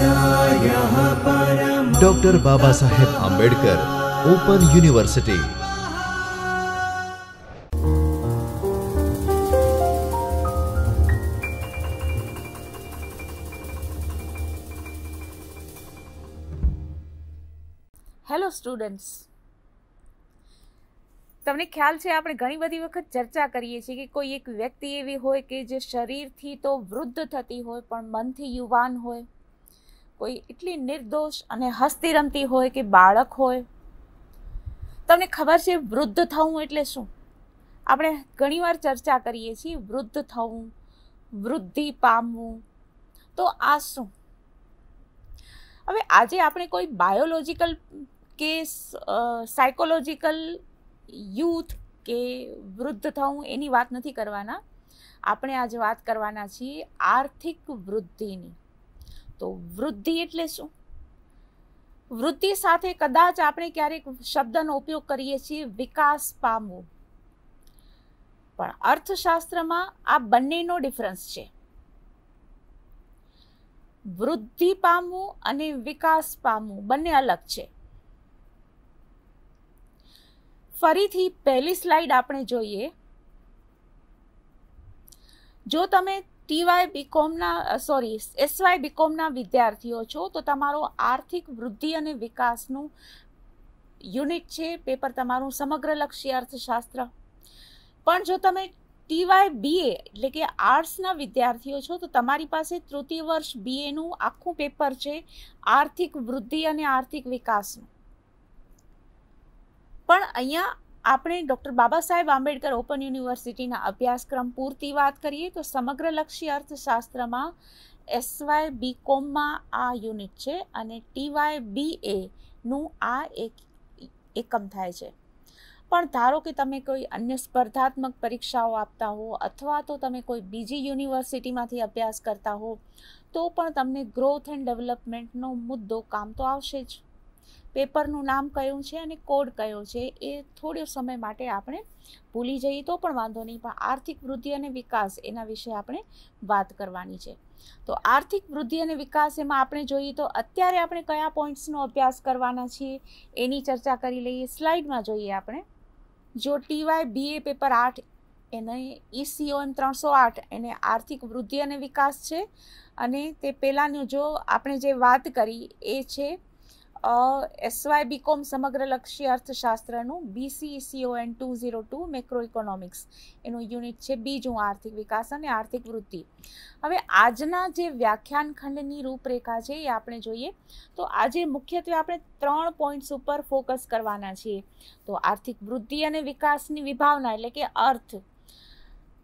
doctor Baba Saheb Ambedkar open university hello students તમને ખ્યાલ છે આપણે ઘણી બધી વખત ચર્ચા કરીએ છીએ કે કોઈ એક વ્યક્તિ એવી હોય કે જે શરીરથી તો વૃદ્ધ થતી હોય પણ મનથી યુવાન હોય કોઈ એટલી નિર્દોષ અને હસ્તી રમતી હોય કે બાળક હોય તમને ખબર છે વૃદ્ધ થવું એટલે શું આપણે ઘણીવાર ચર્ચા કરીએ છીએ વૃદ્ધ થવું વૃદ્ધિ પામવું તો આ શું હવે આજે આપણે કોઈ બાયોલોજિકલ કે સાયકોલોજિકલ યુથ કે વૃદ્ધ થવું એની વાત નથી કરવાના આપણે આજે વાત કરવાના છીએ આર્થિક વૃદ્ધિની તો વૃદ્ધિ એટલે શું વૃદ્ધિ સાથે કદાચ આપણે ક્યારેક શબ્દનો ઉપયોગ કરીએ છીએ વિકાસ પામવો પણ અર્થશાસ્ત્રમાં આ બંનેનો ડિફરન્સ છે વૃદ્ધિ પામવું અને વિકાસ પામવું બંને અલગ છે ફરીથી પહેલી સ્લાઇડ આપણે જોઈએ જો તમે ટીવાય બીકોમના સોરી એસવાય બીકોમના વિદ્યાર્થીઓ છો તો તમારો આર્થિક વૃદ્ધિ અને વિકાસનું યુનિટ છે પેપર તમારું સમગ્રલક્ષી અર્થશાસ્ત્ર પણ જો તમે ટીવાય બીએ એટલે કે આર્ટ્સના વિદ્યાર્થીઓ છો તો તમારી પાસે તૃતીય વર્ષ બીએનું આખું પેપર છે આર્થિક વૃદ્ધિ અને આર્થિક વિકાસનું પણ અહીંયા આપણે ડૉક્ટર બાબા સાહેબ આંબેડકર ઓપન યુનિવર્સિટીના અભ્યાસક્રમ પૂરતી વાત કરીએ તો સમગ્રલક્ષી અર્થશાસ્ત્રમાં એસવાય બી કોમમાં આ યુનિટ છે અને ટીવાય બી એનું આ એક એકમ થાય છે પણ ધારો કે તમે કોઈ અન્ય સ્પર્ધાત્મક પરીક્ષાઓ આપતા હો અથવા તો તમે કોઈ બીજી યુનિવર્સિટીમાંથી અભ્યાસ કરતા હો તો પણ તમને ગ્રોથ એન્ડ ડેવલપમેન્ટનો મુદ્દો કામ તો આવશે જ પેપરનું નામ કયું છે અને કોડ કયો છે એ થોડો સમય માટે આપણે ભૂલી જઈએ તો પણ વાંધો નહીં પણ આર્થિક વૃદ્ધિ અને વિકાસ એના વિશે આપણે વાત કરવાની છે તો આર્થિક વૃદ્ધિ અને વિકાસ એમાં આપણે જોઈએ તો અત્યારે આપણે કયા પોઈન્ટ્સનો અભ્યાસ કરવાના છીએ એની ચર્ચા કરી લઈએ સ્લાઇડમાં જોઈએ આપણે જો ટીવાય બીએ પેપર આઠ એને ઈસીઓએમ ત્રણસો આઠ એને આર્થિક વૃદ્ધિ અને વિકાસ છે અને તે પહેલાંનું જો આપણે જે વાત કરી એ છે એસવાય બીકોમ સમગ્રલક્ષી અર્થશાસ્ત્રનું BCCO N two zero two macroeconomics એનું યુનિટ છે બીજું આર્થિક વિકાસ અને આર્થિક વૃદ્ધિ હવે આજના જે વ્યાખ્યાન ખંડની રૂપરેખા છે એ આપણે જોઈએ તો આજે મુખ્યત્વે આપણે ત્રણ પોઈન્ટ્સ ઉપર ફોકસ કરવાના છીએ તો આર્થિક વૃદ્ધિ અને વિકાસની વિભાવના એટલે કે અર્થ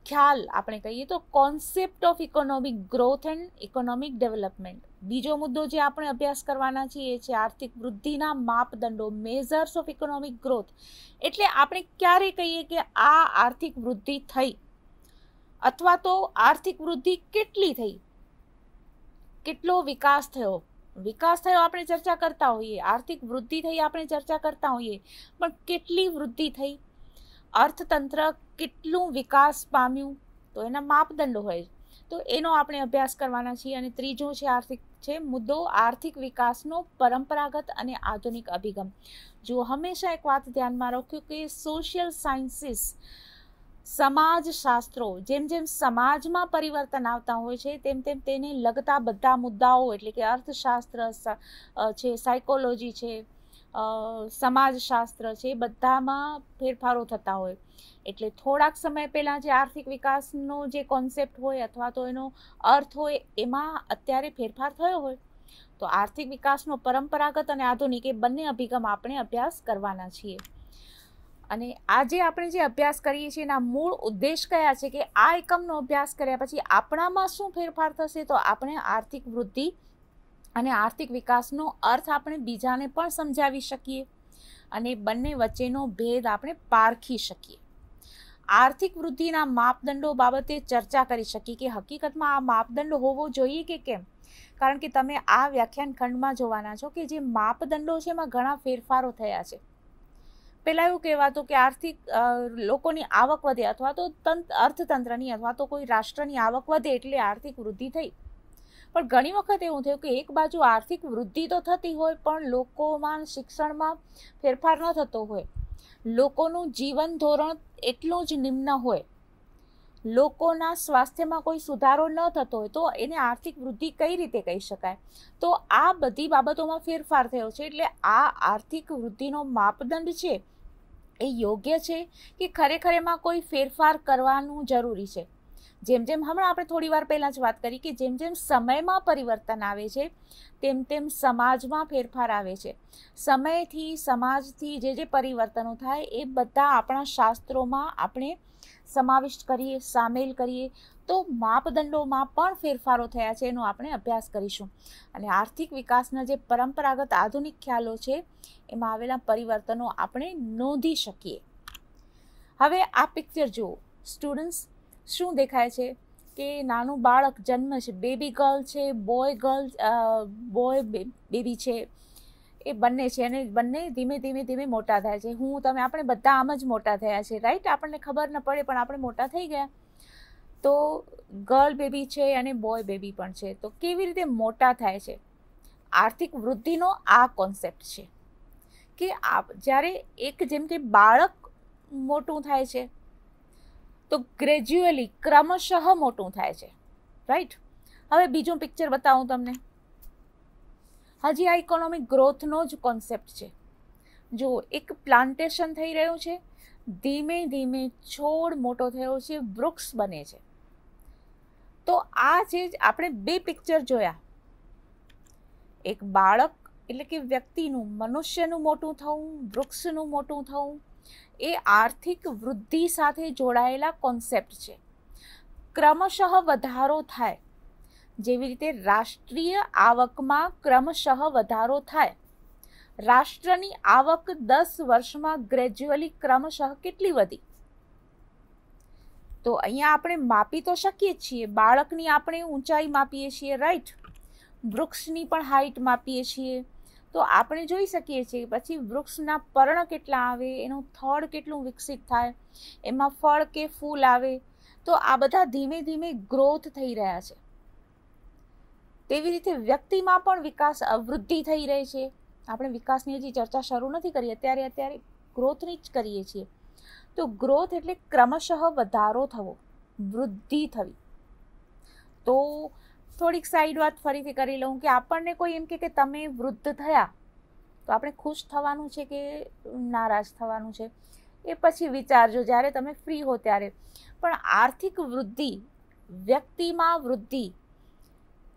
ખ્યાલ આપણે કહીએ તો concept of economic growth and economic development બીજો મુદ્દો જે આપણે અભ્યાસ કરવાના છીએ એ છે આર્થિક વૃદ્ધિના માપદંડો મેઝર્સ ઓફ ઇકોનોમિક ગ્રોથ એટલે આપણે ક્યારે કહીએ કે આ આર્થિક વૃદ્ધિ થઈ અથવા તો આર્થિક વૃદ્ધિ કેટલી થઈ કેટલો વિકાસ થયો વિકાસ થયો આપણે ચર્ચા કરતા હોઈએ આર્થિક વૃદ્ધિ થઈ આપણે ચર્ચા કરતા હોઈએ પણ કેટલી વૃદ્ધિ થઈ અર્થતંત્ર કેટલું વિકાસ પામ્યું તો એના માપદંડો હોય તો એનો આપણે અભ્યાસ કરવાના છીએ અને ત્રીજો છે આર્થિક છે મુદ્દો આર્થિક વિકાસનો પરંપરાગત અને આધુનિક અભિગમ જો હંમેશા એક વાત ધ્યાનમાં રાખો કે સોશિયલ સાયન્સીસ સમાજશાસ્ત્રો જેમ જેમ સમાજમાં પરિવર્તન આવતા હોય છે તેમ તેમ તેને લગતા બધા મુદ્દાઓ એટલે કે અર્થશાસ્ત્ર છે સાયકોલોજી છે સમાજશાસ્ત્ર છે એ બધામાં ફેરફારો થતા હોય એટલે થોડાક સમય પહેલાં જે આર્થિક વિકાસનો જે કોન્સેપ્ટ હોય અથવા તો એનો અર્થ હોય એમાં અત્યારે ફેરફાર થયો હોય તો આર્થિક વિકાસનો પરંપરાગત અને આધુનિક એ બંને અભિગમ આપણે અભ્યાસ કરવાના છીએ અને આજે આપણે જે અભ્યાસ કરીએ છીએ એના મૂળ ઉદ્દેશ કયા છે કે આ એકમનો અભ્યાસ કર્યા પછી આપણામાં શું ફેરફાર થશે તો આપણે આર્થિક વૃદ્ધિ અને આર્થિક વિકાસનો અર્થ આપણે બીજાને પણ સમજાવી શકીએ અને બંને વચ્ચેનો ભેદ આપણે પારખી શકીએ આર્થિક વૃદ્ધિના માપદંડો બાબતે ચર્ચા કરી શકીએ કે હકીકતમાં આ માપદંડ હોવો જોઈએ કે કેમ કારણ કે તમે આ વ્યાખ્યાન ખંડમાં જોવાના છો કે જે માપદંડો છે એમાં ઘણા ફેરફારો થયા છે પહેલાં એવું કહેવાતું કે આર્થિક લોકોની આવક વધે અથવા તો તંત્ર અર્થતંત્રની અથવા તો કોઈ રાષ્ટ્રની આવક વધે એટલે આર્થિક વૃદ્ધિ થઈ પણ ઘણી વખત એવું થયું કે એક બાજુ આર્થિક વૃદ્ધિ તો થતી હોય પણ લોકોમાં શિક્ષણમાં ફેરફાર ન થતો હોય લોકોનું જીવન ધોરણ એટલું જ નિમ્ન હોય લોકોના સ્વાસ્થ્યમાં કોઈ સુધારો ન થતો હોય તો એને આર્થિક વૃદ્ધિ કઈ રીતે કહી શકાય તો આ બધી બાબતોમાં ફેરફાર થયો છે એટલે આ આર્થિક વૃદ્ધિનો માપદંડ છે એ યોગ્ય છે કે ખરેખર એમાં કોઈ ફેરફાર કરવાનું જરૂરી છે જેમ જેમ હમણાં આપણે થોડી વાર પહેલાં જ વાત કરી કે જેમ જેમ સમયમાં પરિવર્તન આવે છે તેમ તેમ સમાજમાં ફેરફાર આવે છે સમયથી સમાજથી જે જે પરિવર્તનો થાય એ બધા આપણા શાસ્ત્રોમાં આપણે સમાવિષ્ટ કરીએ સામેલ કરીએ તો માપદંડોમાં પણ ફેરફારો થયા છે એનો આપણે અભ્યાસ કરીશું અને આર્થિક વિકાસના જે પરંપરાગત આધુનિક ખ્યાલો છે એમાં આવેલા પરિવર્તનો આપણે નોંધી શકીએ હવે આ પિક્ચર જુઓ સ્ટુડન્ટ્સ શું દેખાય છે કે નાનું બાળક જન્મ છે બેબી ગર્લ છે બોય ગર્લ બોય બેબી છે એ બંને છે અને બંને ધીમે ધીમે ધીમે મોટા થાય છે હું તમે આપણે બધા આમ જ મોટા થયા છે રાઈટ આપણને ખબર ન પડે પણ આપણે મોટા થઈ ગયા તો ગર્લ બેબી છે અને બોય બેબી પણ છે તો કેવી રીતે મોટા થાય છે આર્થિક વૃદ્ધિનો આ કોન્સેપ્ટ છે કે આપ જ્યારે એક જેમ કે બાળક મોટું થાય છે તો ગ્રેજ્યુઅલી ક્રમશઃ મોટું થાય છે રાઈટ હવે બીજું પિક્ચર બતાવું તમને હજી આ ઇકોનોમિક ગ્રોથનો જ કોન્સેપ્ટ છે જો એક પ્લાન્ટેશન થઈ રહ્યું છે ધીમે ધીમે છોડ મોટો થયો છે વૃક્ષ બને છે તો આ જે આપણે બે પિક્ચર જોયા એક બાળક એટલે કે વ્યક્તિનું મનુષ્યનું મોટું થવું વૃક્ષનું મોટું થવું એ આર્થિક વૃદ્ધિ સાથે જોડાયેલા કોન્સેપ્ટ છે ક્રમશઃ વધારો થાય જેવી રીતે રાષ્ટ્રીય આવકમાં ક્રમશઃ વધારો થાય રાષ્ટ્રની આવક દસ વર્ષમાં ગ્રેજ્યુઅલી ક્રમશઃ કેટલી વધી તો અહીંયા આપણે માપી તો શકીએ છીએ બાળકની આપણે ઊંચાઈ માપીએ છીએ રાઈટ વૃક્ષની પણ હાઈટ માપીએ છીએ તો આપણે જોઈ શકીએ છીએ પછી વૃક્ષના પર્ણ કેટલા આવે એનું થડ કેટલું વિકસિત થાય એમાં ફળ કે ફૂલ આવે તો આ બધા ધીમે ધીમે ગ્રોથ થઈ રહ્યા છે તેવી રીતે વ્યક્તિમાં પણ વિકાસ વૃદ્ધિ થઈ રહી છે આપણે વિકાસની હજી ચર્ચા શરૂ નથી કરી અત્યારે અત્યારે ગ્રોથની જ કરીએ છીએ તો ગ્રોથ એટલે ક્રમશઃ વધારો થવો વૃદ્ધિ થવી તો થોડીક સાઈડ વાત ફરીથી કરી લઉં કે આપણને કોઈ એમ કે તમે વૃદ્ધ થયા તો આપણે ખુશ થવાનું છે કે નારાજ થવાનું છે એ પછી વિચારજો જ્યારે તમે ફ્રી હો ત્યારે પણ આર્થિક વૃદ્ધિ વ્યક્તિમાં વૃદ્ધિ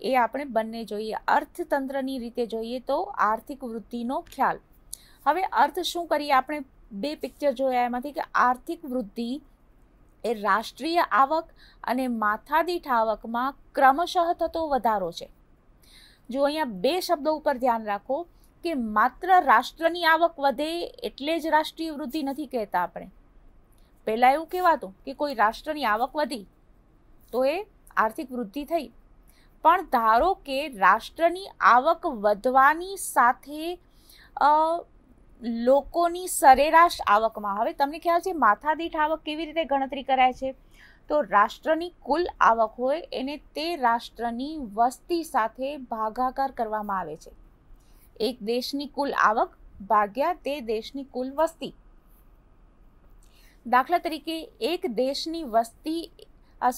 એ આપણે બંને જોઈએ અર્થતંત્રની રીતે જોઈએ તો આર્થિક વૃદ્ધિનો ખ્યાલ હવે અર્થ શું કરીએ આપણે બે પિક્ચર જોયા એમાંથી કે આર્થિક વૃદ્ધિ એ રાષ્ટ્રીય આવક અને માથાદીઠ આવકમાં ક્રમશઃ થતો વધારો છે જો અહીંયા બે શબ્દો ઉપર ધ્યાન રાખો કે માત્ર રાષ્ટ્રની આવક વધે એટલે જ રાષ્ટ્રીય વૃદ્ધિ નથી કહેતા આપણે પહેલાં એવું કહેવાતું કે કોઈ રાષ્ટ્રની આવક વધી તો એ આર્થિક વૃદ્ધિ થઈ પણ ધારો કે રાષ્ટ્રની આવક વધવાની સાથે લોકોની સરેરાશ આવકમાં હવે તમને ખ્યાલ છે માથાદીઠ આવક કેવી રીતે ગણતરી કરાય છે તો રાષ્ટ્રની કુલ આવક હોય એને તે રાષ્ટ્રની વસ્તી સાથે ભાગાકાર કરવામાં આવે છે એક દેશની કુલ આવક ભાગ્યા તે દેશની કુલ વસ્તી દાખલા તરીકે એક દેશની વસ્તી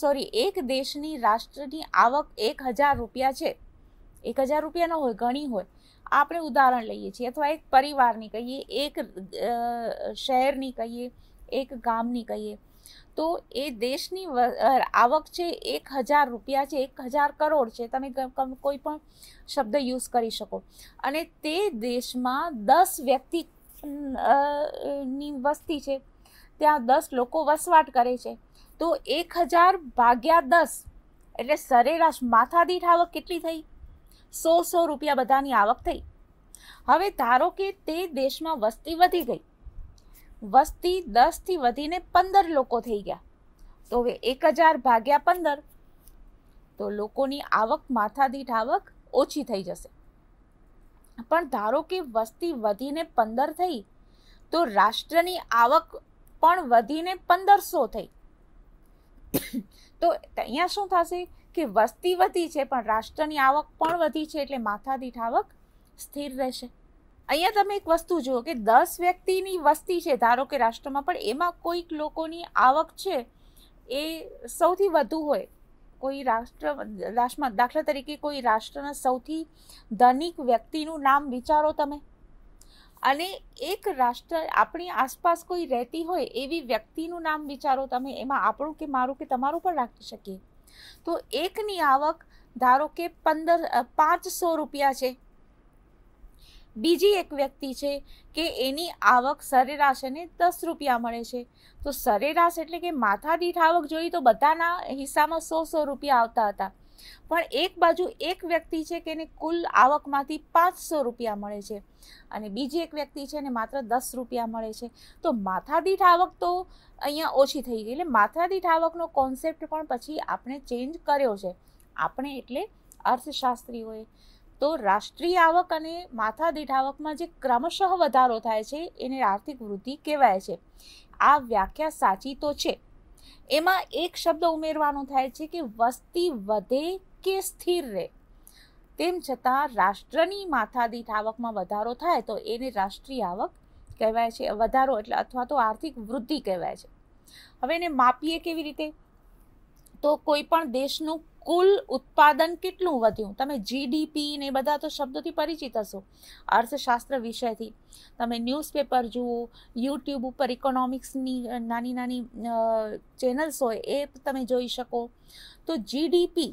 સોરી એક દેશની રાષ્ટ્રની આવક એક હજાર રૂપિયા છે એક હજાર રૂપિયાનો હોય ઘણી હોય આપણે ઉદાહરણ લઈએ છીએ અથવા એક પરિવારની કહીએ એક શહેરની કહીએ એક ગામની કહીએ તો એ દેશની આવક છે એક હજાર રૂપિયા છે એક હજાર કરોડ છે તમે કોઈ પણ શબ્દ યુઝ કરી શકો અને તે દેશમાં દસ વ્યક્તિ ની વસ્તી છે ત્યાં દસ લોકો વસવાટ કરે છે તો એક હજાર ભાગ્યા દસ એટલે સરેરાશ માથાદીઠ આવક કેટલી થઈ સો સો રૂપિયા બધાની આવક થઈ હવે ધારો કે તે દેશમાં વસ્તી વધી ગઈ વસ્તી દસથી વધીને પંદર લોકો થઈ ગયા તો હવે એક હજાર ભાગ્યા પંદર તો લોકોની આવક માથાદીઠ આવક ઓછી થઈ જશે પણ ધારો કે વસ્તી વધીને પંદર થઈ તો રાષ્ટ્રની આવક પણ વધીને પંદરસો થઈ તો અહીંયા શું થશે કે વસ્તી વધી છે પણ રાષ્ટ્રની આવક પણ વધી છે એટલે માથાદીઠ આવક સ્થિર રહેશે અહીંયા તમે એક વસ્તુ જુઓ કે દસ વ્યક્તિની વસ્તી છે ધારો કે રાષ્ટ્રમાં પણ એમાં કોઈક લોકોની આવક છે એ સૌથી વધુ હોય કોઈ રાષ્ટ્ર રાષ્ટ્રમાં દાખલા તરીકે કોઈ રાષ્ટ્રના સૌથી ધનિક વ્યક્તિનું નામ વિચારો તમે અને એક રાષ્ટ્ર આપણી આસપાસ કોઈ રહેતી હોય એવી વ્યક્તિનું નામ વિચારો તમે એમાં આપણું કે મારું કે તમારું પણ રાખી શકીએ તો એકની આવક ધારો કે પંદર પાંચસો રૂપિયા છે બીજી એક વ્યક્તિ છે કે એની આવક સરેરાશ અને દસ રૂપિયા મળે છે તો સરેરાશ એટલે કે માથા દીઠ આવક જોઈ તો બધાના હિસ્સામાં સો સો રૂપિયા આવતા હતા પણ એક બાજુ એક વ્યક્તિ છે કે એને કુલ આવકમાંથી પાંચસો રૂપિયા મળે છે અને બીજી એક વ્યક્તિ છે એને માત્ર દસ રૂપિયા મળે છે તો માથાદીઠ આવક તો અહીંયા ઓછી થઈ ગઈ એટલે માથાદીઠ આવકનો કોન્સેપ્ટ પણ પછી આપણે ચેન્જ કર્યો છે આપણે એટલે અર્થશાસ્ત્રીઓએ તો રાષ્ટ્રીય આવક અને માથાદીઠ આવકમાં જે ક્રમશઃ વધારો થાય છે એને આર્થિક વૃદ્ધિ કહેવાય છે આ વ્યાખ્યા સાચી તો છે એમાં એક શબ્દ ઉમેરવાનો થાય છે કે વસ્તી વધે કે સ્થિર રહે તેમ છતાં રાષ્ટ્રની માથાદીઠ આવકમાં વધારો થાય તો એને રાષ્ટ્રીય આવક કહેવાય છે વધારો એટલે અથવા તો આર્થિક વૃદ્ધિ કહેવાય છે હવે એને માપીએ કેવી રીતે તો કોઈ પણ દેશનું કુલ ઉત્પાદન કેટલું વધ્યું તમે જીડીપી ને બધા તો શબ્દોથી પરિચિત હશો અર્થશાસ્ત્ર વિષયથી તમે ન્યૂઝપેપર જુઓ યુટ્યુબ ઉપર ઇકોનોમિક્સની નાની નાની ચેનલ્સ હોય એ તમે જોઈ શકો તો જીડીપી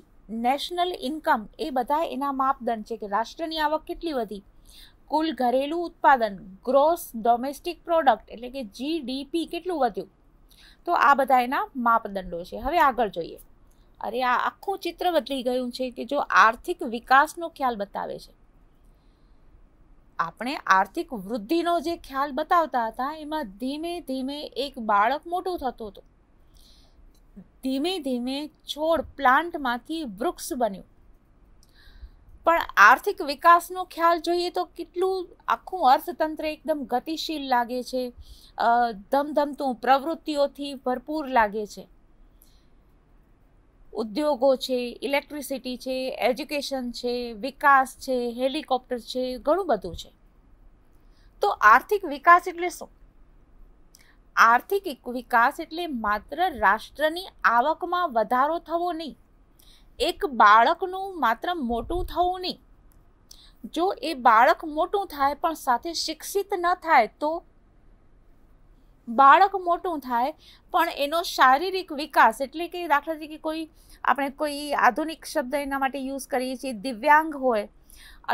નેશનલ ઇન્કમ એ બધા એના માપદંડ છે કે રાષ્ટ્રની આવક કેટલી વધી કુલ ઘરેલું ઉત્પાદન ગ્રોસ ડોમેસ્ટિક પ્રોડક્ટ એટલે કે જીડીપી કેટલું વધ્યું તો આ બધા એના માપદંડો છે હવે આગળ જોઈએ અરે આ આખું ચિત્ર બદલી ગયું છે કે જો આર્થિક વિકાસનો ખ્યાલ બતાવે છે આપણે આર્થિક વૃદ્ધિનો જે ખ્યાલ બતાવતા હતા એમાં ધીમે ધીમે એક બાળક મોટું થતું હતું ધીમે ધીમે છોડ પ્લાન્ટમાંથી વૃક્ષ બન્યું પણ આર્થિક વિકાસનો ખ્યાલ જોઈએ તો કેટલું આખું અર્થતંત્ર એકદમ ગતિશીલ લાગે છે ધમધમતું પ્રવૃત્તિઓથી ભરપૂર લાગે છે ઉદ્યોગો છે ઇલેક્ટ્રિસિટી છે એજ્યુકેશન છે વિકાસ છે હેલિકોપ્ટર છે ઘણું બધું છે તો આર્થિક વિકાસ એટલે શું આર્થિક વિકાસ એટલે માત્ર રાષ્ટ્રની આવકમાં વધારો થવો નહીં એક બાળકનું માત્ર મોટું થવું નહીં જો એ બાળક મોટું થાય પણ સાથે શિક્ષિત ન થાય તો બાળક મોટું થાય પણ એનો શારીરિક વિકાસ એટલે કે દાખલા તરીકે કોઈ આપણે કોઈ આધુનિક શબ્દ એના માટે યુઝ કરીએ છીએ દિવ્યાંગ હોય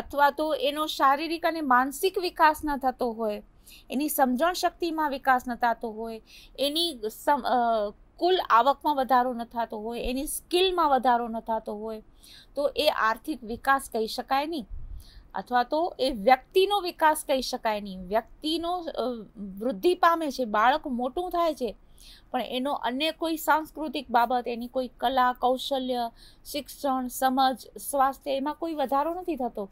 અથવા તો એનો શારીરિક અને માનસિક વિકાસ ન થતો હોય એની સમજણ શક્તિમાં વિકાસ ન થતો હોય એની કુલ આવકમાં વધારો ન થતો હોય એની સ્કિલમાં વધારો ન થતો હોય તો એ આર્થિક વિકાસ કહી શકાય નહીં અથવા તો એ વ્યક્તિનો વિકાસ કહી શકાય નહીં વ્યક્તિનો વૃદ્ધિ પામે છે બાળક મોટું થાય છે પણ એનો અન્ય કોઈ સાંસ્કૃતિક બાબત એની કોઈ કલા કૌશલ્ય શિક્ષણ સમજ સ્વાસ્થ્ય એમાં કોઈ વધારો નથી થતો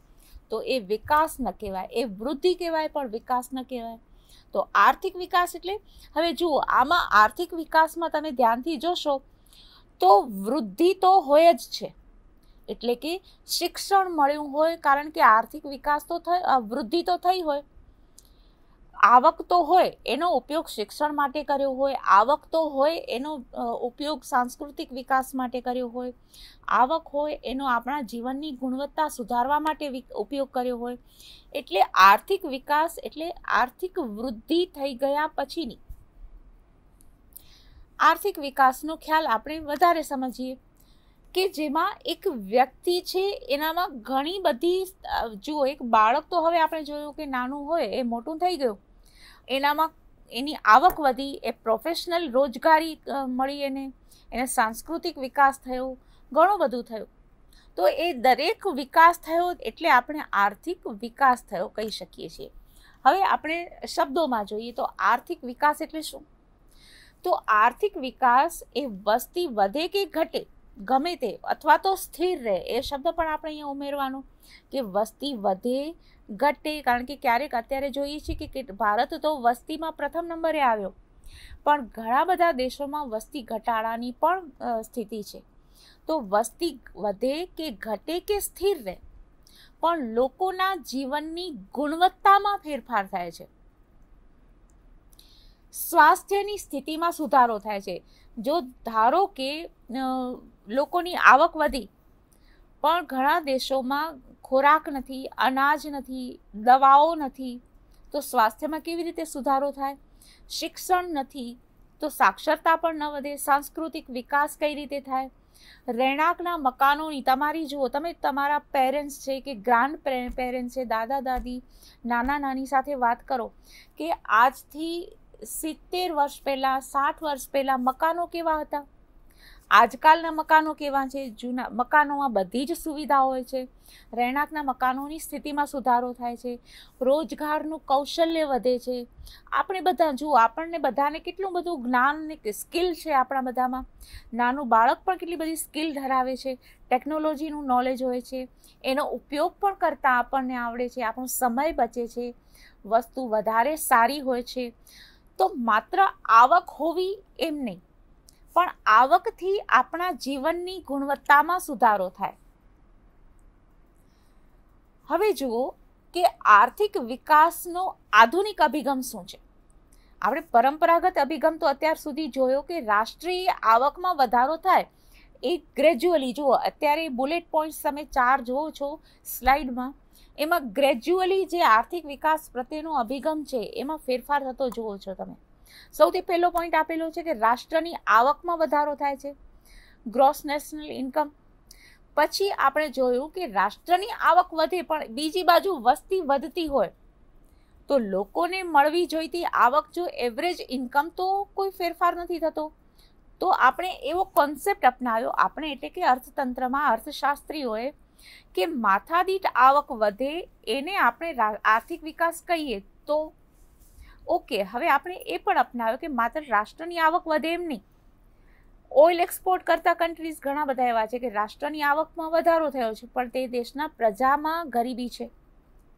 તો એ વિકાસ ન કહેવાય એ વૃદ્ધિ કહેવાય પણ વિકાસ ન કહેવાય તો આર્થિક વિકાસ એટલે હવે જુઓ આમાં આર્થિક વિકાસમાં તમે ધ્યાનથી જોશો તો વૃદ્ધિ તો હોય જ છે એટલે કે શિક્ષણ મળ્યું હોય કારણ કે આર્થિક વિકાસ તો થઈ વૃદ્ધિ તો થઈ હોય આવક તો હોય એનો ઉપયોગ શિક્ષણ માટે કર્યો હોય આવક તો હોય એનો ઉપયોગ સાંસ્કૃતિક વિકાસ માટે કર્યો હોય આવક હોય એનો આપણા જીવનની ગુણવત્તા સુધારવા માટે ઉપયોગ કર્યો હોય એટલે આર્થિક વિકાસ એટલે આર્થિક વૃદ્ધિ થઈ ગયા પછીની આર્થિક વિકાસનો ખ્યાલ આપણે વધારે સમજીએ કે જેમાં એક વ્યક્તિ છે એનામાં ઘણી બધી જુઓ એક બાળક તો હવે આપણે જોયું કે નાનું હોય એ મોટું થઈ ગયું એનામાં એની આવક વધી એ પ્રોફેશનલ રોજગારી મળી એને એને સાંસ્કૃતિક વિકાસ થયો ઘણું બધું થયું તો એ દરેક વિકાસ થયો એટલે આપણે આર્થિક વિકાસ થયો કહી શકીએ છીએ હવે આપણે શબ્દોમાં જોઈએ તો આર્થિક વિકાસ એટલે શું તો આર્થિક વિકાસ એ વસ્તી વધે કે ઘટે ગમે તે અથવા તો સ્થિર રહે એ શબ્દ પણ આપણે અહીંયા ઉમેરવાનો કે વસ્તી વધે ઘટે કારણ કે ક્યારેક અત્યારે જોઈએ છીએ કે ભારત તો વસ્તીમાં પ્રથમ નંબરે આવ્યો પણ ઘણા બધા દેશોમાં વસ્તી ઘટાડાની પણ સ્થિતિ છે તો વસ્તી વધે કે ઘટે કે સ્થિર રહે પણ લોકોના જીવનની ગુણવત્તામાં ફેરફાર થાય છે સ્વાસ્થ્યની સ્થિતિમાં સુધારો થાય છે જો ધારો કે લોકોની આવક વધી પણ ઘણા દેશોમાં ખોરાક નથી અનાજ નથી દવાઓ નથી તો સ્વાસ્થ્યમાં કેવી રીતે સુધારો થાય શિક્ષણ નથી તો સાક્ષરતા પણ ન વધે સાંસ્કૃતિક વિકાસ કઈ રીતે થાય રહેણાંકના મકાનોની તમારી જુઓ તમે તમારા પેરેન્ટ્સ છે કે ગ્રાન્ડ પેરેન્ટ્સ છે દાદા દાદી નાના નાની સાથે વાત કરો કે આજથી સિત્તેર વર્ષ પહેલાં સાઠ વર્ષ પહેલાં મકાનો કેવા હતા આજકાલના મકાનો કેવા છે જૂના મકાનોમાં બધી જ સુવિધા હોય છે રહેણાંકના મકાનોની સ્થિતિમાં સુધારો થાય છે રોજગારનું કૌશલ્ય વધે છે આપણે બધા જુઓ આપણને બધાને કેટલું બધું જ્ઞાન ને સ્કિલ છે આપણા બધામાં નાનું બાળક પણ કેટલી બધી સ્કિલ ધરાવે છે ટેકનોલોજીનું નોલેજ હોય છે એનો ઉપયોગ પણ કરતાં આપણને આવડે છે આપણો સમય બચે છે વસ્તુ વધારે સારી હોય છે તો માત્ર આવક હોવી એમ નહીં પણ આવકથી આપણા જીવનની ગુણવત્તામાં સુધારો થાય હવે જુઓ કે આર્થિક વિકાસનો આધુનિક અભિગમ શું છે આપણે પરંપરાગત અભિગમ તો અત્યાર સુધી જોયો કે રાષ્ટ્રીય આવકમાં વધારો થાય એ ગ્રેજ્યુઅલી જુઓ અત્યારે બુલેટ પોઈન્ટ્સ તમે ચાર જુઓ છો સ્લાઇડમાં એમાં ગ્રેજ્યુઅલી જે આર્થિક વિકાસ પ્રત્યેનો અભિગમ છે એમાં ફેરફાર થતો જુઓ છો તમે સૌથી પહેલો પોઈન્ટ આપેલો છે કે રાષ્ટ્રની આવકમાં વધારો થાય છે ગ્રોસ નેશનલ ઇન્કમ પછી આપણે જોયું કે રાષ્ટ્રની આવક વધે પણ બીજી બાજુ વસ્તી વધતી હોય તો લોકોને મળવી જોઈતી આવક જો એવરેજ ઇન્કમ તો કોઈ ફેરફાર નથી થતો તો આપણે એવો કોન્સેપ્ટ અપનાવ્યો આપણે એટલે કે અર્થતંત્રમાં અર્થશાસ્ત્રીઓએ કે માથાદીઠ આવક વધે એને આપણે આર્થિક વિકાસ કહીએ તો ઓકે હવે આપણે એ પણ અપનાવ્યો કે માત્ર રાષ્ટ્રની આવક વધે એમ નહીં ઓઇલ એક્સપોર્ટ કરતા કન્ટ્રીઝ ઘણા બધા એવા છે કે રાષ્ટ્રની આવકમાં વધારો થયો છે પણ તે દેશના પ્રજામાં ગરીબી છે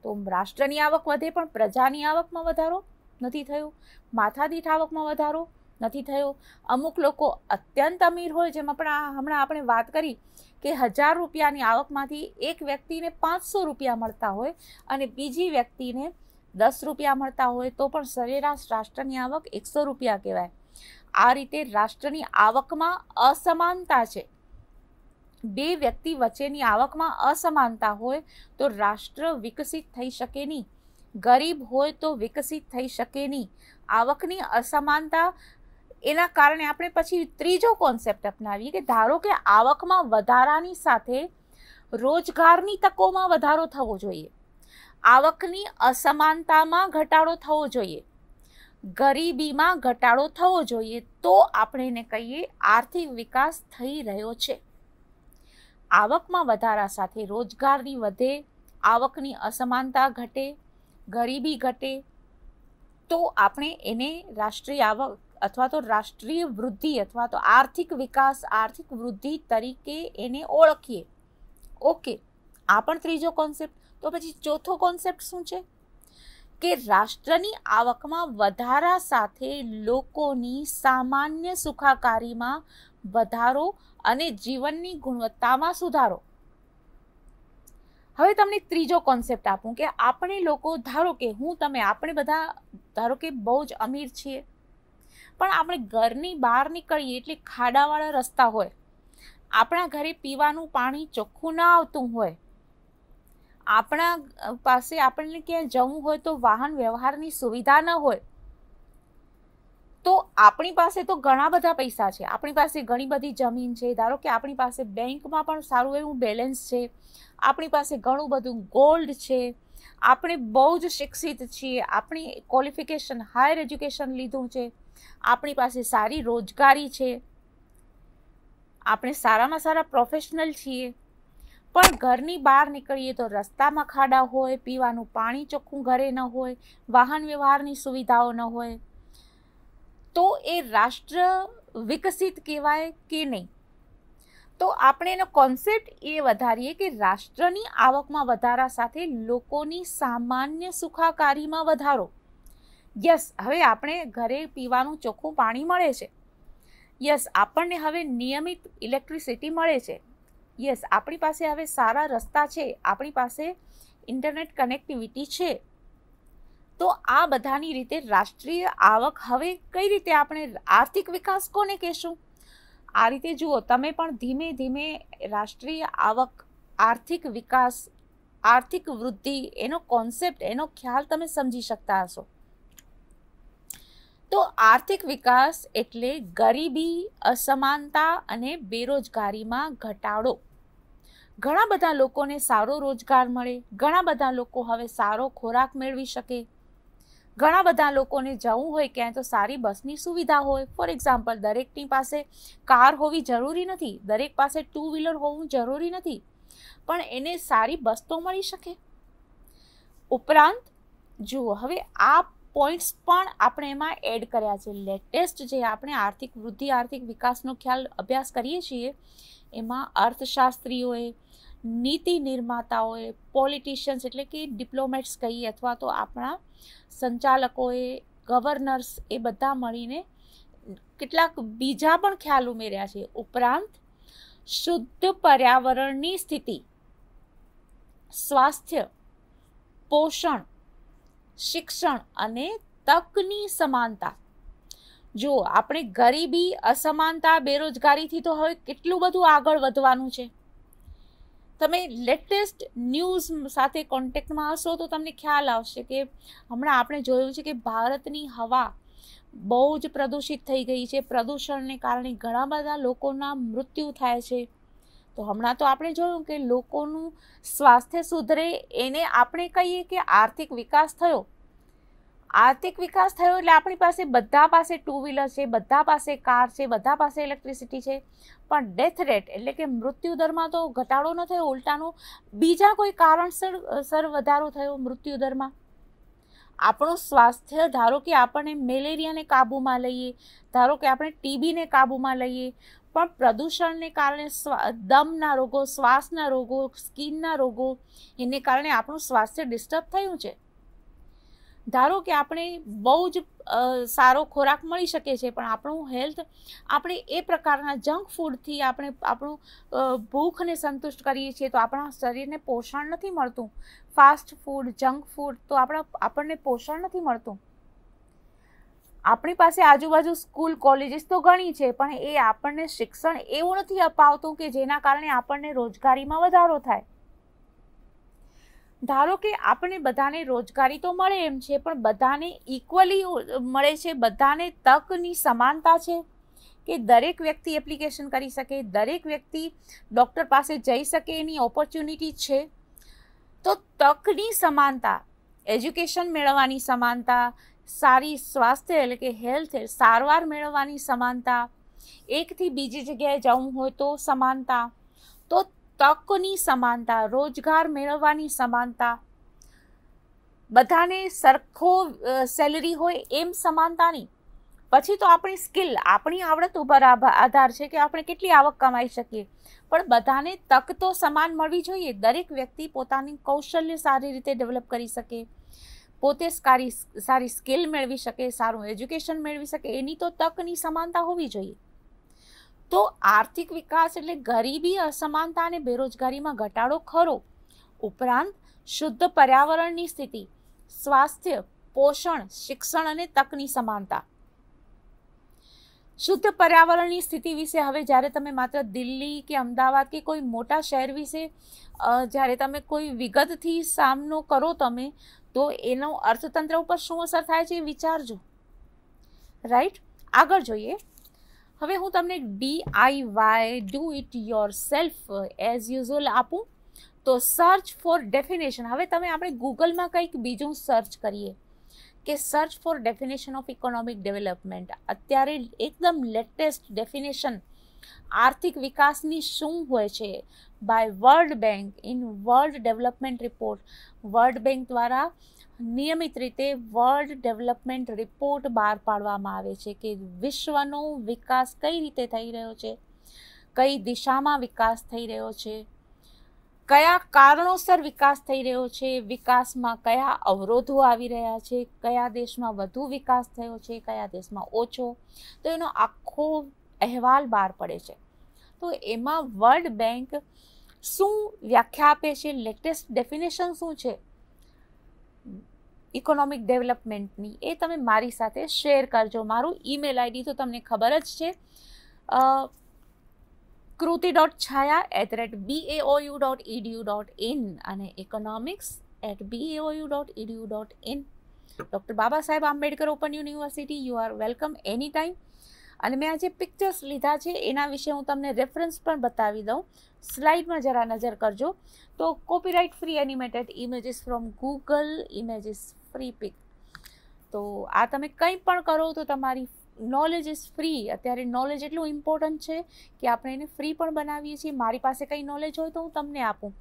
તો રાષ્ટ્રની આવક વધે પણ પ્રજાની આવકમાં વધારો નથી થયો માથાદીઠ આવકમાં વધારો નથી થયો અમુક લોકો અત્યંત અમીર હોય જેમાં પણ હમણાં આપણે વાત કરી કે હજાર રૂપિયાની આવકમાંથી એક વ્યક્તિને પાંચસો રૂપિયા મળતા હોય અને બીજી વ્યક્તિને દસ રૂપિયા મળતા હોય તો પણ સરેરાશ રાષ્ટ્રની આવક એકસો રૂપિયા કહેવાય આ રીતે રાષ્ટ્રની આવકમાં અસમાનતા છે બે વ્યક્તિ વચ્ચેની આવકમાં અસમાનતા હોય તો રાષ્ટ્ર વિકસિત થઈ શકે નહીં ગરીબ હોય તો વિકસિત થઈ શકે નહીં આવકની અસમાનતા એના કારણે આપણે પછી ત્રીજો કોન્સેપ્ટ અપનાવીએ કે ધારો કે આવકમાં વધારાની સાથે રોજગારની તકોમાં વધારો થવો જોઈએ આવકની અસમાનતામાં ઘટાડો થવો જોઈએ ગરીબીમાં ઘટાડો થવો જોઈએ તો આપણે એને કહીએ આર્થિક વિકાસ થઈ રહ્યો છે આવકમાં વધારા સાથે રોજગારની વધે આવકની અસમાનતા ઘટે ગરીબી ઘટે તો આપણે એને રાષ્ટ્રીય આવક અથવા તો રાષ્ટ્રીય વૃદ્ધિ અથવા તો આર્થિક વિકાસ આર્થિક વૃદ્ધિ તરીકે એને ઓળખીએ ઓકે આ પણ ત્રીજો કોન્સેપ્ટ તો પછી ચોથો કોન્સેપ્ટ શું છે કે રાષ્ટ્રની આવકમાં વધારા સાથે લોકોની સામાન્ય સુખાકારીમાં વધારો અને જીવનની ગુણવત્તામાં સુધારો હવે તમને ત્રીજો કોન્સેપ્ટ આપું કે આપણે લોકો ધારો કે હું તમે આપણે બધા ધારો કે બહુ જ અમીર છીએ પણ આપણે ઘરની બહાર નીકળીએ એટલે ખાડાવાળા રસ્તા હોય આપણા ઘરે પીવાનું પાણી ચોખ્ખું ના આવતું હોય આપણા પાસે આપણને ક્યાંય જવું હોય તો વાહન વ્યવહારની સુવિધા ન હોય તો આપણી પાસે તો ઘણા બધા પૈસા છે આપણી પાસે ઘણી બધી જમીન છે ધારો કે આપણી પાસે બેંકમાં પણ સારું એવું બેલેન્સ છે આપણી પાસે ઘણું બધું ગોલ્ડ છે આપણે બહુ જ શિક્ષિત છીએ આપણી ક્વોલિફિકેશન હાયર એજ્યુકેશન લીધું છે આપણી પાસે સારી રોજગારી છે આપણે સારામાં સારા પ્રોફેશનલ છીએ પણ ઘરની બહાર નીકળીએ તો રસ્તામાં ખાડા હોય પીવાનું પાણી ચોખ્ખું ઘરે ન હોય વાહન વ્યવહારની સુવિધાઓ ન હોય તો એ રાષ્ટ્ર વિકસિત કહેવાય કે નહીં તો આપણે એનો કોન્સેપ્ટ એ વધારીએ કે રાષ્ટ્રની આવકમાં વધારા સાથે લોકોની સામાન્ય સુખાકારીમાં વધારો યસ હવે આપણે ઘરે પીવાનું ચોખ્ખું પાણી મળે છે યસ આપણને હવે નિયમિત ઇલેક્ટ્રિસિટી મળે છે યસ આપણી પાસે હવે સારા રસ્તા છે આપણી પાસે ઇન્ટરનેટ કનેક્ટિવિટી છે તો આ બધાની રીતે રાષ્ટ્રીય આવક હવે કઈ રીતે આપણે આર્થિક વિકાસ કોને કહેશું આ રીતે જુઓ તમે પણ ધીમે ધીમે રાષ્ટ્રીય આવક આર્થિક વિકાસ આર્થિક વૃદ્ધિ એનો કોન્સેપ્ટ એનો ખ્યાલ તમે સમજી શકતા હશો તો આર્થિક વિકાસ એટલે ગરીબી અસમાનતા અને બેરોજગારીમાં ઘટાડો ઘણા બધા લોકોને સારો રોજગાર મળે ઘણા બધા લોકો હવે સારો ખોરાક મેળવી શકે ઘણા બધા લોકોને જવું હોય ક્યાંય તો સારી બસની સુવિધા હોય ફોર એક્ઝામ્પલ દરેકની પાસે કાર હોવી જરૂરી નથી દરેક પાસે ટુ વ્હીલર હોવું જરૂરી નથી પણ એને સારી બસ તો મળી શકે ઉપરાંત જુઓ હવે આ પોઈન્ટ્સ પણ આપણે એમાં એડ કર્યા છે લેટેસ્ટ જે આપણે આર્થિક વૃદ્ધિ આર્થિક વિકાસનો ખ્યાલ અભ્યાસ કરીએ છીએ એમાં અર્થશાસ્ત્રીઓએ નીતિ નિર્માતાઓએ પોલિટિશિયન્સ એટલે કે ડિપ્લોમેટ્સ કહીએ અથવા તો આપણા સંચાલકોએ ગવર્નર્સ એ બધા મળીને કેટલાક બીજા પણ ખ્યાલ ઉમેર્યા છે ઉપરાંત શુદ્ધ પર્યાવરણની સ્થિતિ સ્વાસ્થ્ય પોષણ શિક્ષણ અને તકની સમાનતા જો આપણે ગરીબી અસમાનતા બેરોજગારીથી તો હવે કેટલું બધું આગળ વધવાનું છે તમે લેટેસ્ટ ન્યૂઝ સાથે કોન્ટેક્ટમાં હશો તો તમને ખ્યાલ આવશે કે હમણાં આપણે જોયું છે કે ભારતની હવા બહુ જ પ્રદૂષિત થઈ ગઈ છે પ્રદૂષણને કારણે ઘણા બધા લોકોના મૃત્યુ થાય છે તો હમણાં તો આપણે જોયું કે લોકોનું સ્વાસ્થ્ય સુધરે એને આપણે કહીએ કે આર્થિક વિકાસ થયો આર્થિક વિકાસ થયો એટલે આપણી પાસે બધા પાસે ટુ વ્હીલર છે બધા પાસે કાર છે બધા પાસે ઇલેક્ટ્રિસિટી છે પણ ડેથ રેટ એટલે કે મૃત્યુદરમાં તો ઘટાડો ન થયો ઉલટાનો બીજા કોઈ કારણસર સર વધારો થયો મૃત્યુદરમાં આપણું સ્વાસ્થ્ય ધારો કે આપણે મેલેરિયાને કાબૂમાં લઈએ ધારો કે આપણે ટીબીને કાબૂમાં લઈએ પણ પ્રદૂષણને કારણે દમના રોગો શ્વાસના રોગો સ્કિનના રોગો એને કારણે આપણું સ્વાસ્થ્ય ડિસ્ટર્બ થયું છે ધારો કે આપણે બહુ જ સારો ખોરાક મળી શકે છે પણ આપણું હેલ્થ આપણે એ પ્રકારના જંક ફૂડથી આપણે આપણું ભૂખને સંતુષ્ટ કરીએ છીએ તો આપણા શરીરને પોષણ નથી મળતું ફાસ્ટ ફૂડ જંક ફૂડ તો આપણા આપણને પોષણ નથી મળતું આપણી પાસે આજુબાજુ સ્કૂલ કોલેજીસ તો ઘણી છે પણ એ આપણને શિક્ષણ એવું નથી અપાવતું કે જેના કારણે આપણને રોજગારીમાં વધારો થાય ધારો કે આપણે બધાને રોજગારી તો મળે એમ છે પણ બધાને ઇક્વલી મળે છે બધાને તકની સમાનતા છે કે દરેક વ્યક્તિ એપ્લિકેશન કરી શકે દરેક વ્યક્તિ ડૉક્ટર પાસે જઈ શકે એની ઓપોર્ચ્યુનિટી છે તો તકની સમાનતા એજ્યુકેશન મેળવવાની સમાનતા સારી સ્વાસ્થ્ય એટલે કે હેલ્થ સારવાર મેળવવાની સમાનતા એકથી બીજી જગ્યાએ જવું હોય તો સમાનતા તો તકની સમાનતા રોજગાર મેળવવાની સમાનતા બધાને સરખો સેલરી હોય એમ સમાનતા નહીં પછી તો આપણી સ્કિલ આપણી આવડત ઉપર આધાર છે કે આપણે કેટલી આવક કમાઈ શકીએ પણ બધાને તક તો સમાન મળવી જોઈએ દરેક વ્યક્તિ પોતાની કૌશલ્ય સારી રીતે ડેવલપ કરી શકે પોતે સારી સારી સ્કિલ મેળવી શકે સારું એજ્યુકેશન મેળવી શકે એની તો તકની સમાનતા હોવી જોઈએ તો આર્થિક વિકાસ એટલે ગરીબી અસમાનતા અને બેરોજગારીમાં ઘટાડો ખરો ઉપરાંત શુદ્ધ પર્યાવરણની સ્થિતિ સ્વાસ્થ્ય પોષણ શિક્ષણ અને તકની સમાનતા શુદ્ધ પર્યાવરણની સ્થિતિ વિશે હવે જ્યારે તમે માત્ર દિલ્હી કે અમદાવાદ કે કોઈ મોટા શહેર વિશે જ્યારે તમે કોઈ વિગતથી સામનો કરો તમે તો એનો અર્થતંત્ર ઉપર શું અસર થાય છે એ વિચારજો રાઈટ આગળ જોઈએ હવે હું તમને why do it yourself as usual આપું તો સર્ચ ફોર ડેફિનેશન હવે તમે આપણે ગૂગલમાં કંઈક બીજું સર્ચ કરીએ કે search for definition of economic development અત્યારે એકદમ લેટેસ્ટ ડેફિનેશન આર્થિક વિકાસની શું હોય છે by world bank in world development report world bank દ્વારા નિયમિત રીતે વર્લ્ડ ડેવલપમેન્ટ રિપોર્ટ બહાર પાડવામાં આવે છે કે વિશ્વનો વિકાસ કઈ રીતે થઈ રહ્યો છે કઈ દિશામાં વિકાસ થઈ રહ્યો છે કયા કારણોસર વિકાસ થઈ રહ્યો છે વિકાસમાં કયા અવરોધો આવી રહ્યા છે કયા દેશમાં વધુ વિકાસ થયો છે કયા દેશમાં ઓછો તો એનો આખો અહેવાલ બહાર પડે છે તો એમાં વર્લ્ડ બેંક શું વ્યાખ્યા આપે છે લેટેસ્ટ ડેફિનેશન શું છે ઇકોનોમિક ડેવલપમેન્ટની એ તમે મારી સાથે શેર કરજો મારું ઈમેલ આઈડી તો તમને ખબર જ છે Kruti dot Chhaya at the rate B A O U dot EDU dot in અને economics at B A O U dot EDU dot in doctor Baba Saheb Ambedkar open university you are welcome any time અને મેં આ જે પિક્ચર્સ લીધા છે એના વિશે હું તમને રેફરન્સ પણ બતાવી દઉં સ્લાઇડમાં જરા નજર કરજો તો copyright free animated images from Google images free pick તો આ તમે કંઈ પણ કરો તો તમારી નોલેજ ઇઝ ફ્રી અત્યારે નોલેજ એટલું ઇમ્પોર્ટન્ટ છે કે આપણે એને ફ્રી પણ બનાવીએ છીએ મારી પાસે કંઈ નોલેજ હોય તો હું તમને આપું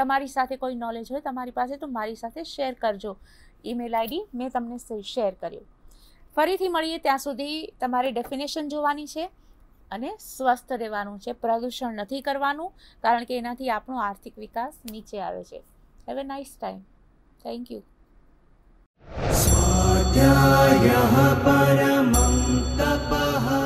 તમારી સાથે કોઈ નોલેજ હોય તમારી પાસે તો મારી સાથે શેર કરજો ઈમેલ આઈડી મેં તમને શેર કર્યો ફરીથી મળીએ ત્યાં સુધી તમારે ડેફિનેશન જોવાની છે અને સ્વસ્થ રહેવાનું છે પ્રદૂષણ નથી કરવાનું કારણ કે એનાથી આપણો આર્થિક વિકાસ નીચે આવે છે have a nice time thank you स्वाध्यायः परमं तपः